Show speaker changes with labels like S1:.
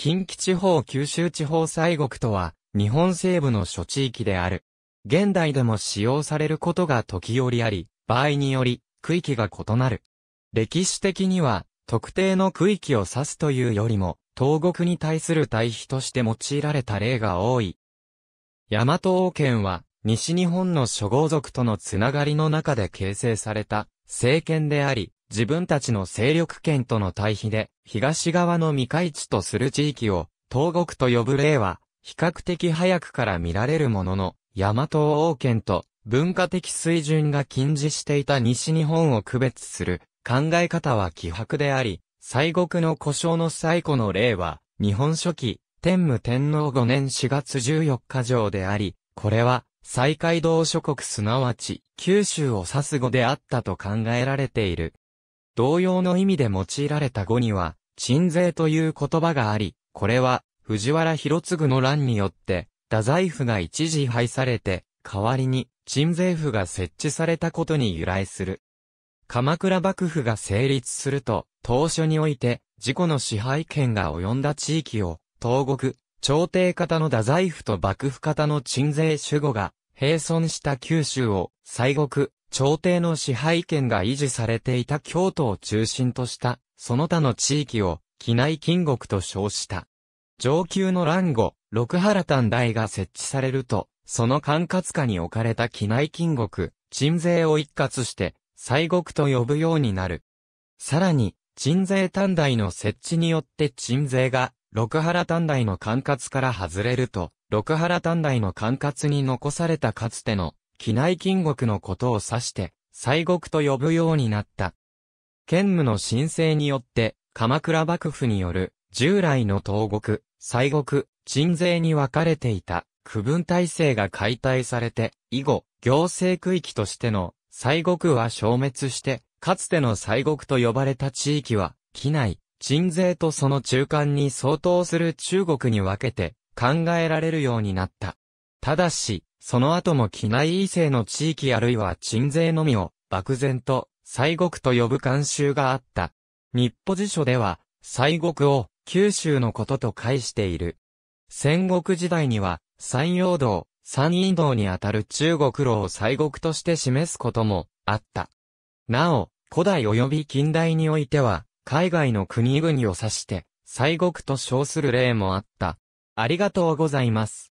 S1: 近畿地方九州地方西国とは、日本西部の諸地域である。現代でも使用されることが時折あり、場合により、区域が異なる。歴史的には、特定の区域を指すというよりも、東国に対する対比として用いられた例が多い。大和王権は、西日本の諸豪族とのつながりの中で形成された、政権であり、自分たちの勢力圏との対比で、東側の未開地とする地域を、東国と呼ぶ例は、比較的早くから見られるものの、大和王権と文化的水準が禁じしていた西日本を区別する考え方は希薄であり、西国の故障の最古の例は、日本初期、天武天皇5年4月14日上であり、これは、西海道諸国すなわち、九州を指す語であったと考えられている。同様の意味で用いられた語には、鎮税という言葉があり、これは、藤原広次の乱によって、太宰府が一時廃されて、代わりに、鎮税府が設置されたことに由来する。鎌倉幕府が成立すると、当初において、自己の支配権が及んだ地域を、東国、朝廷方の太宰府と幕府型の鎮税守護が、並存した九州を、西国、朝廷の支配権が維持されていた京都を中心とした、その他の地域を、機内金国と称した。上級の乱後、六原短大が設置されると、その管轄下に置かれた機内金国、鎮税を一括して、西国と呼ぶようになる。さらに、鎮税短大の設置によって鎮税が、六原短大の管轄から外れると、六原短大の管轄に残されたかつての機内金国のことを指して、西国と呼ぶようになった。兼務の申請によって、鎌倉幕府による、従来の東国、西国、鎮税に分かれていた、区分体制が解体されて、以後、行政区域としての、西国は消滅して、かつての西国と呼ばれた地域は、機内、鎮税とその中間に相当する中国に分けて、考えられるようになった。ただし、その後も機内異性の地域あるいは鎮税のみを、漠然と、西国と呼ぶ慣習があった。日歩辞書では、西国を、九州のことと解している。戦国時代には、山陽道、山陰道にあたる中国路を西国として示すことも、あった。なお、古代及び近代においては、海外の国々を指して、西国と称する例もあった。ありがとうございます。